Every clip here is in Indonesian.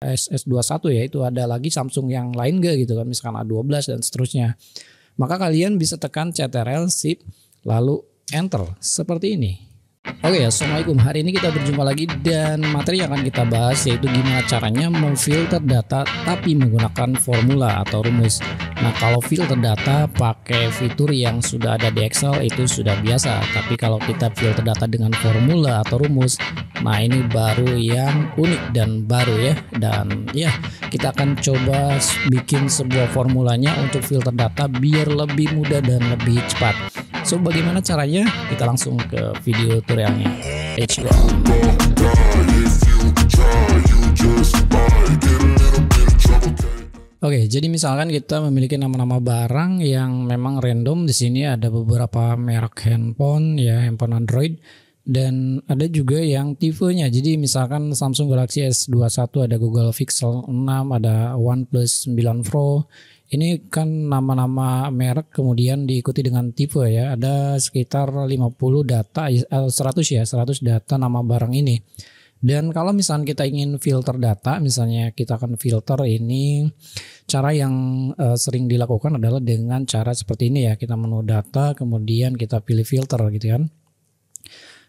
SS21 ya itu ada lagi Samsung yang lain gak gitu kan misalkan A12 dan seterusnya. Maka kalian bisa tekan CTRL shift lalu enter seperti ini. Oke okay, Assalamualaikum Hari ini kita berjumpa lagi dan materi yang akan kita bahas yaitu gimana caranya memfilter data tapi menggunakan formula atau rumus Nah kalau filter data pakai fitur yang sudah ada di Excel itu sudah biasa Tapi kalau kita filter data dengan formula atau rumus Nah ini baru yang unik dan baru ya Dan ya kita akan coba bikin sebuah formulanya untuk filter data biar lebih mudah dan lebih cepat So bagaimana caranya? Kita langsung ke video tutorialnya. Oke, okay, jadi misalkan kita memiliki nama-nama barang yang memang random. Di sini ada beberapa merek handphone ya, handphone Android dan ada juga yang tipenya. Jadi misalkan Samsung Galaxy S21 ada Google Pixel 6, ada OnePlus 9 Pro, ini kan nama-nama merek kemudian diikuti dengan tipe ya. Ada sekitar 50 data 100 eh, ya, 100 data nama barang ini. Dan kalau misalnya kita ingin filter data, misalnya kita akan filter ini cara yang eh, sering dilakukan adalah dengan cara seperti ini ya. Kita menu data, kemudian kita pilih filter gitu kan.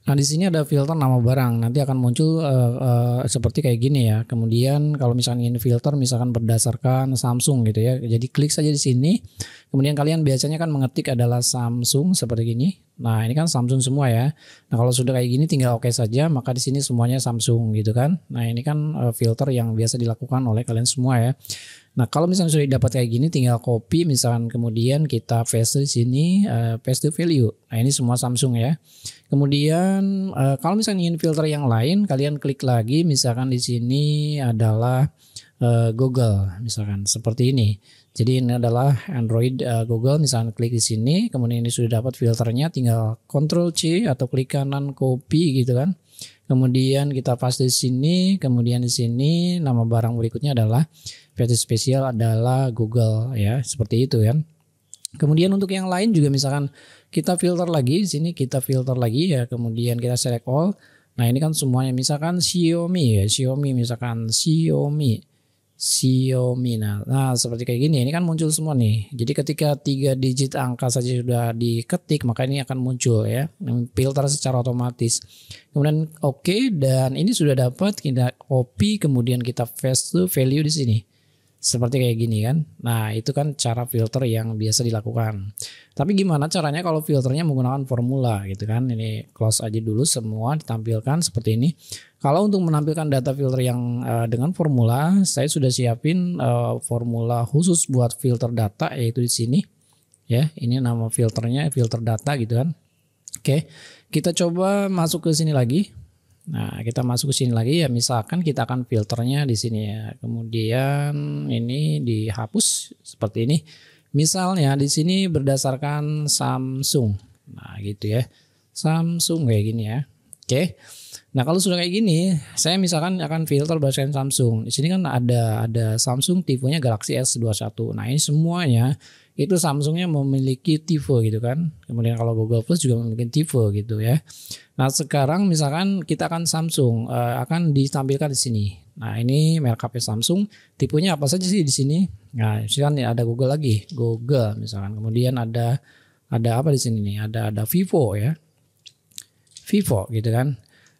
Nah di sini ada filter nama barang. Nanti akan muncul uh, uh, seperti kayak gini ya. Kemudian kalau misalnya ingin filter, misalkan berdasarkan Samsung gitu ya. Jadi klik saja di sini. Kemudian kalian biasanya kan mengetik adalah Samsung seperti gini. Nah ini kan Samsung semua ya. Nah kalau sudah kayak gini tinggal oke okay saja. Maka di sini semuanya Samsung gitu kan. Nah ini kan uh, filter yang biasa dilakukan oleh kalian semua ya. Nah kalau misalnya sudah dapat kayak gini tinggal copy misalkan kemudian kita paste di sini uh, paste value. Nah ini semua Samsung ya. Kemudian uh, kalau misalnya ingin filter yang lain kalian klik lagi misalkan di sini adalah uh, Google misalkan seperti ini. Jadi ini adalah Android uh, Google misalkan klik di sini kemudian ini sudah dapat filternya tinggal Ctrl C atau klik kanan copy gitu kan. Kemudian kita paste di sini, kemudian di sini nama barang berikutnya adalah versi spesial adalah Google ya seperti itu kan. Kemudian untuk yang lain juga misalkan kita filter lagi di sini kita filter lagi ya kemudian kita select all. Nah ini kan semuanya misalkan Xiaomi ya Xiaomi misalkan Xiaomi Xiaomi nah, nah seperti kayak gini ini kan muncul semua nih. Jadi ketika tiga digit angka saja sudah diketik maka ini akan muncul ya filter secara otomatis. Kemudian oke okay, dan ini sudah dapat kita copy kemudian kita paste value di sini seperti kayak gini kan. Nah, itu kan cara filter yang biasa dilakukan. Tapi gimana caranya kalau filternya menggunakan formula gitu kan. Ini close aja dulu semua ditampilkan seperti ini. Kalau untuk menampilkan data filter yang uh, dengan formula, saya sudah siapin uh, formula khusus buat filter data yaitu di sini. Ya, ini nama filternya, filter data gitu kan. Oke, kita coba masuk ke sini lagi. Nah, kita masuk ke sini lagi ya. Misalkan kita akan filternya di sini ya. Kemudian ini dihapus seperti ini. Misalnya di sini berdasarkan Samsung. Nah, gitu ya. Samsung kayak gini ya. Oke. Nah, kalau sudah kayak gini, saya misalkan akan filter berdasarkan Samsung. Di sini kan ada ada Samsung tipenya Galaxy S21. Nah, ini semuanya itu Samsungnya memiliki Tivo gitu kan. Kemudian kalau Google Plus juga memiliki Tivo gitu ya. Nah sekarang misalkan kita akan Samsung uh, akan ditampilkan di sini. Nah ini merek HP Samsung, tipenya apa saja sih di sini? Nah misalkan ada Google lagi, Google misalkan. Kemudian ada ada apa di sini nih? Ada ada Vivo ya, Vivo gitu kan.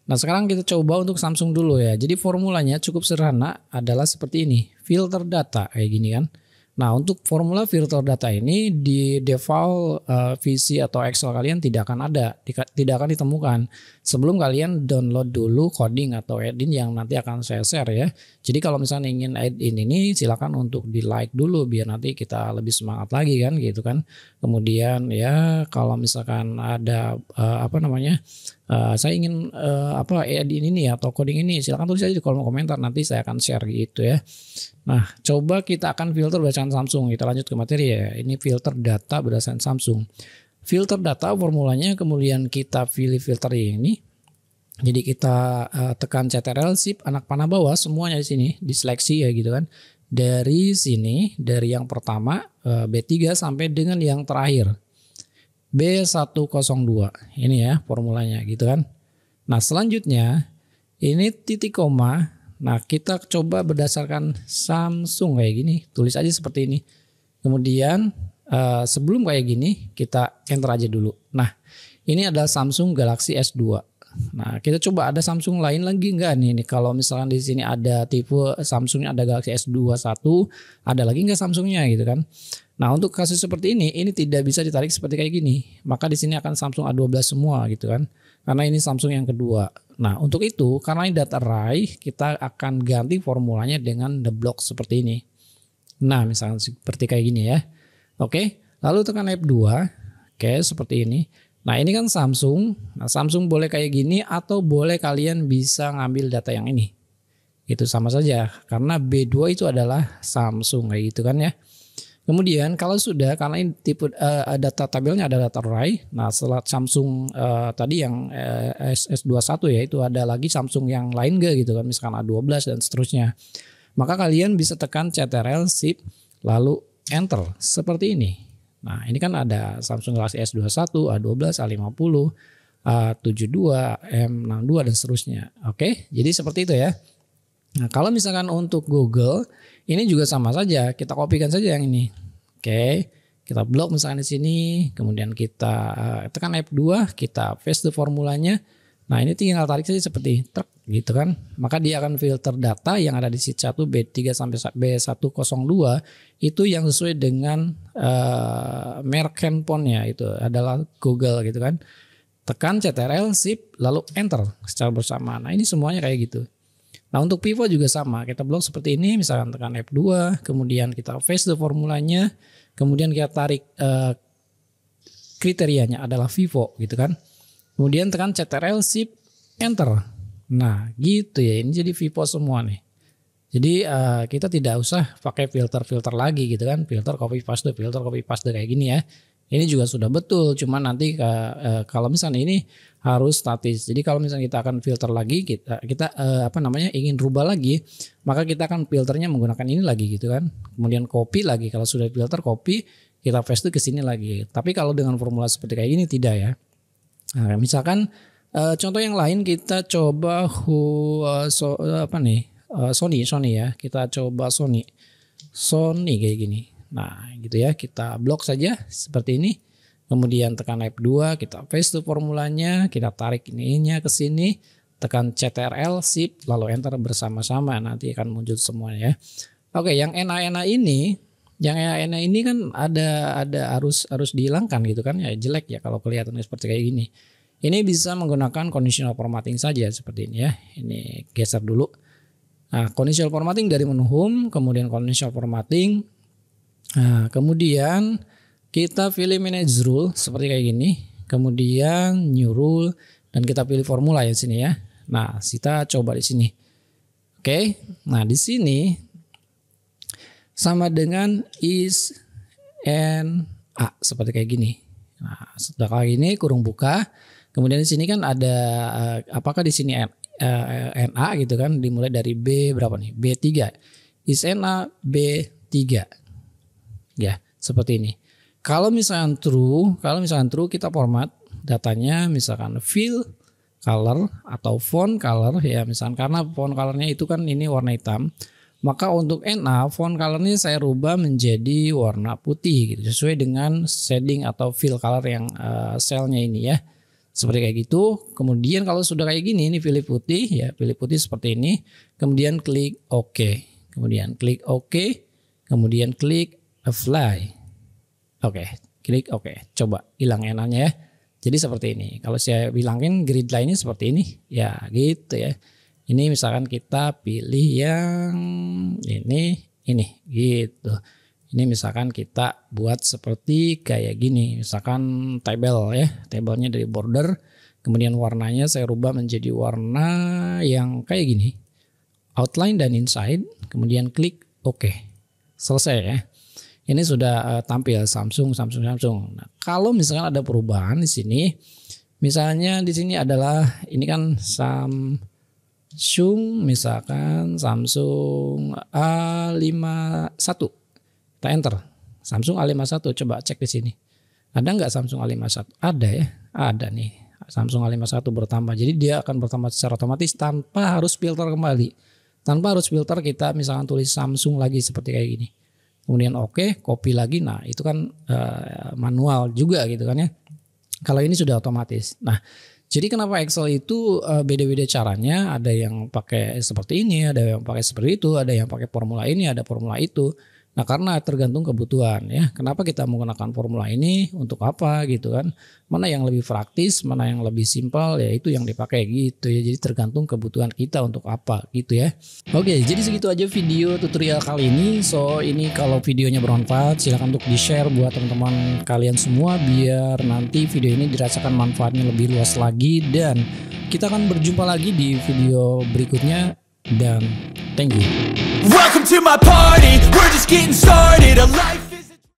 Nah sekarang kita coba untuk Samsung dulu ya. Jadi formulanya cukup sederhana adalah seperti ini, filter data kayak gini kan. Nah, untuk formula filter data ini di default uh, eh, VC atau Excel kalian tidak akan ada, tidak akan ditemukan. Sebelum kalian download dulu coding atau add-in yang nanti akan saya share ya. Jadi kalau misalnya ingin add-in ini silakan untuk di-like dulu biar nanti kita lebih semangat lagi kan gitu kan. Kemudian ya kalau misalkan ada uh, apa namanya? Uh, saya ingin uh, apa add-in ini ya atau coding ini silakan tulis aja di kolom komentar nanti saya akan share gitu ya. Nah, coba kita akan filter bacaan berdasarkan Samsung. Kita lanjut ke materi ya. Ini filter data berdasarkan Samsung. Filter data formulanya kemudian kita pilih filter ini. Jadi kita uh, tekan CTRL Shift anak panah bawah semuanya di sini diseleksi ya gitu kan. Dari sini dari yang pertama uh, eh, B3 sampai dengan yang terakhir. B102. Ini ya formulanya gitu kan. Nah, selanjutnya ini titik koma Nah kita coba berdasarkan Samsung kayak gini, tulis aja seperti ini. Kemudian uh, sebelum kayak gini kita enter aja dulu. Nah ini adalah Samsung Galaxy S2. Nah kita coba ada Samsung lain lagi nggak nih? ini kalau misalkan di sini ada tipe Samsungnya ada Galaxy S21, ada lagi nggak Samsungnya gitu kan? Nah untuk kasus seperti ini, ini tidak bisa ditarik seperti kayak gini. Maka di sini akan Samsung A12 semua gitu kan. Karena ini Samsung yang kedua. Nah, untuk itu karena ini data array, kita akan ganti formulanya dengan the block seperti ini. Nah, misalnya seperti kayak gini ya. Oke, lalu tekan F2. Oke, seperti ini. Nah, ini kan Samsung. Nah, Samsung boleh kayak gini atau boleh kalian bisa ngambil data yang ini. Itu sama saja karena B2 itu adalah Samsung kayak gitu kan ya. Kemudian kalau sudah karena ini tipe uh, eh, data tabelnya ada data RAI. Nah, setelah Samsung uh, tadi yang uh, S21 ya itu ada lagi Samsung yang lain enggak gitu kan misalkan A12 dan seterusnya. Maka kalian bisa tekan CTRL shift lalu enter seperti ini. Nah, ini kan ada Samsung Galaxy S21, A12, A50, A72, M62 dan seterusnya. Oke, jadi seperti itu ya. Nah kalau misalkan untuk Google ini juga sama saja kita kopikan saja yang ini. Oke. kita blok misalkan di sini, kemudian kita eh, tekan F2, kita paste formulanya. Nah, ini tinggal tarik saja seperti truk gitu kan. Maka dia akan filter data yang ada di sheet 1 B3 sampai B102 itu yang sesuai dengan uh, eh, merek handphonenya itu adalah Google gitu kan. Tekan CTRL, Shift, lalu Enter secara bersamaan. Nah, ini semuanya kayak gitu. Nah untuk pivot juga sama, kita blok seperti ini misalkan tekan F2, kemudian kita face the formulanya, kemudian kita tarik eh, kriterianya adalah vivo gitu kan. Kemudian tekan CTRL Shift Enter. Nah gitu ya ini jadi vivo semua nih. Jadi eh, kita tidak usah pakai filter-filter lagi gitu kan, filter copy paste, filter copy paste kayak gini ya. Ini juga sudah betul, cuman nanti ke, eh, kalau misalnya ini harus statis. Jadi kalau misalnya kita akan filter lagi, kita kita eh, apa namanya ingin rubah lagi, maka kita akan filternya menggunakan ini lagi gitu kan. Kemudian copy lagi. Kalau sudah filter copy, kita paste ke sini lagi. Tapi kalau dengan formula seperti kayak ini tidak ya. Nah, misalkan eh, contoh yang lain kita coba hu, uh, so, uh, apa nih uh, Sony Sony ya. Kita coba Sony Sony kayak gini. Nah, gitu ya. Kita blok saja seperti ini. Kemudian tekan F2, kita paste formulanya, kita tarik ininya ke sini, tekan CTRL, Shift, lalu Enter bersama-sama. Nanti akan muncul semuanya ya. Oke, yang enak-enak ini, yang enak-enak ini kan ada ada harus harus dihilangkan gitu kan ya jelek ya kalau kelihatannya seperti kayak gini. Ini bisa menggunakan conditional formatting saja seperti ini ya. Ini geser dulu. Nah, conditional formatting dari menu home, kemudian conditional formatting Nah, kemudian kita pilih manage rule seperti kayak gini, kemudian new rule dan kita pilih formula ya sini ya. Nah, kita coba di sini. Oke. Okay? Nah, di sini sama dengan is n a seperti kayak gini. Nah, setelah kali ini kurung buka. Kemudian di sini kan ada eh, apakah di sini n, eh, n a gitu kan dimulai dari B berapa nih? B3. Is n a B3 ya seperti ini kalau misalnya true kalau misalnya true kita format datanya misalkan fill color atau font color ya misalkan karena font colornya itu kan ini warna hitam maka untuk NA font colornya saya rubah menjadi warna putih gitu sesuai dengan shading atau fill color yang uh, selnya ini ya seperti kayak gitu kemudian kalau sudah kayak gini ini pilih putih ya pilih putih seperti ini kemudian klik OK kemudian klik OK kemudian klik A fly. Oke, okay. klik oke. Okay. Coba hilang enaknya ya. Jadi seperti ini. Kalau saya bilangin grid line seperti ini, ya gitu ya. Ini misalkan kita pilih yang ini, ini gitu. Ini misalkan kita buat seperti kayak gini, misalkan table ya, Table-nya dari border, kemudian warnanya saya rubah menjadi warna yang kayak gini, outline dan inside, kemudian klik OK, selesai ya ini sudah uh, tampil Samsung Samsung Samsung. Nah, kalau misalkan ada perubahan di sini misalnya di sini adalah ini kan Samsung misalkan Samsung A51 kita enter Samsung A51 coba cek di sini. Ada nggak Samsung A51? Ada ya, ada nih. Samsung A51 bertambah. Jadi dia akan bertambah secara otomatis tanpa harus filter kembali. Tanpa harus filter kita misalkan tulis Samsung lagi seperti kayak gini kemudian oke okay, copy lagi nah itu kan uh, manual juga gitu kan ya kalau ini sudah otomatis nah jadi kenapa Excel itu eh, beda-beda caranya ada yang pakai seperti ini ada yang pakai seperti itu ada yang pakai formula ini ada formula itu Nah karena tergantung kebutuhan ya. Kenapa kita menggunakan formula ini untuk apa gitu kan? Mana yang lebih praktis, mana yang lebih simpel ya itu yang dipakai gitu ya. Jadi tergantung kebutuhan kita untuk apa gitu ya. Oke jadi segitu aja video tutorial kali ini. So ini kalau videonya bermanfaat silahkan untuk di share buat teman-teman kalian semua biar nanti video ini dirasakan manfaatnya lebih luas lagi dan kita akan berjumpa lagi di video berikutnya down. Thank you. Welcome to my party. We're just getting started. A life.